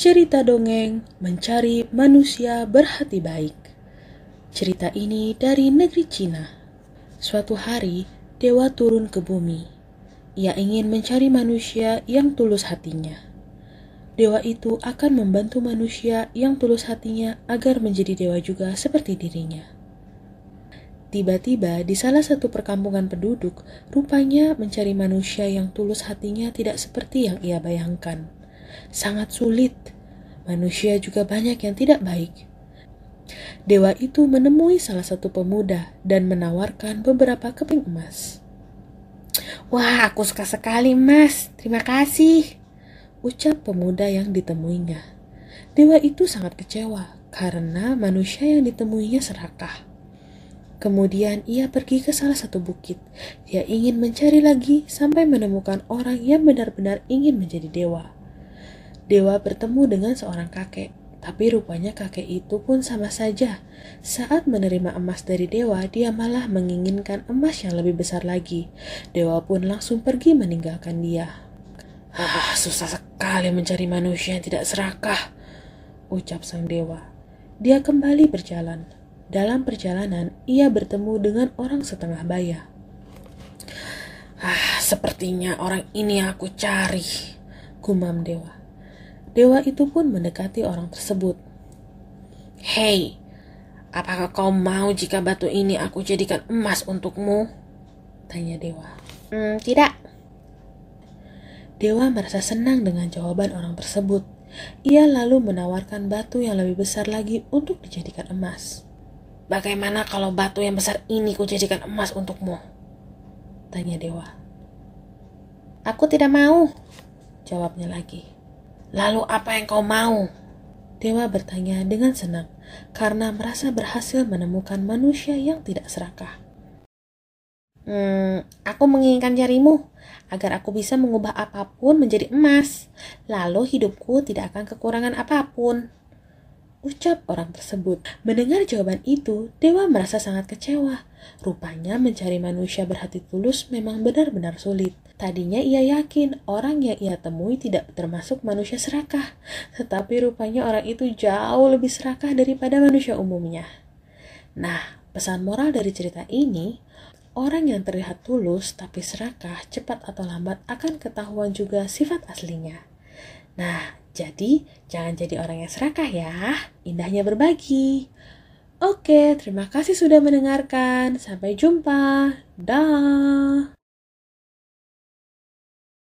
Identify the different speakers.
Speaker 1: cerita dongeng mencari manusia berhati baik. Cerita ini dari negeri Cina. Suatu hari, dewa turun ke bumi. Ia ingin mencari manusia yang tulus hatinya. Dewa itu akan membantu manusia yang tulus hatinya agar menjadi dewa juga seperti dirinya. Tiba-tiba, di salah satu perkampungan penduduk, rupanya mencari manusia yang tulus hatinya tidak seperti yang ia bayangkan sangat sulit. Manusia juga banyak yang tidak baik. Dewa itu menemui salah satu pemuda dan menawarkan beberapa keping emas. Wah, aku suka sekali, Mas. Terima kasih, ucap pemuda yang ditemuinya. Dewa itu sangat kecewa karena manusia yang ditemuinya serakah. Kemudian ia pergi ke salah satu bukit. Dia ingin mencari lagi sampai menemukan orang yang benar-benar ingin menjadi dewa. Dewa bertemu dengan seorang kakek, tapi rupanya kakek itu pun sama saja. Saat menerima emas dari dewa, dia malah menginginkan emas yang lebih besar lagi. Dewa pun langsung pergi meninggalkan dia. Ah, susah sekali mencari manusia yang tidak serakah, ucap sang dewa. Dia kembali berjalan. Dalam perjalanan, ia bertemu dengan orang setengah baya. Ah, sepertinya orang ini aku cari, gumam dewa. Dewa itu pun mendekati orang tersebut. Hei, apakah kau mau jika batu ini aku jadikan emas untukmu? Tanya Dewa. Hmm, tidak. Dewa merasa senang dengan jawaban orang tersebut. Ia lalu menawarkan batu yang lebih besar lagi untuk dijadikan emas. Bagaimana kalau batu yang besar ini kujadikan emas untukmu? Tanya Dewa. Aku tidak mau, jawabnya lagi. Lalu apa yang kau mau? Dewa bertanya dengan senang karena merasa berhasil menemukan manusia yang tidak serakah. Hmm, aku menginginkan jarimu agar aku bisa mengubah apapun menjadi emas. Lalu hidupku tidak akan kekurangan apapun. Ucap orang tersebut. Mendengar jawaban itu, Dewa merasa sangat kecewa. Rupanya mencari manusia berhati tulus memang benar-benar sulit. Tadinya ia yakin orang yang ia temui tidak termasuk manusia serakah, tetapi rupanya orang itu jauh lebih serakah daripada manusia umumnya. Nah, pesan moral dari cerita ini, orang yang terlihat tulus tapi serakah cepat atau lambat akan ketahuan juga sifat aslinya. Nah, jadi jangan jadi orang yang serakah ya. Indahnya berbagi. Oke, terima kasih sudah mendengarkan. Sampai jumpa. Dah.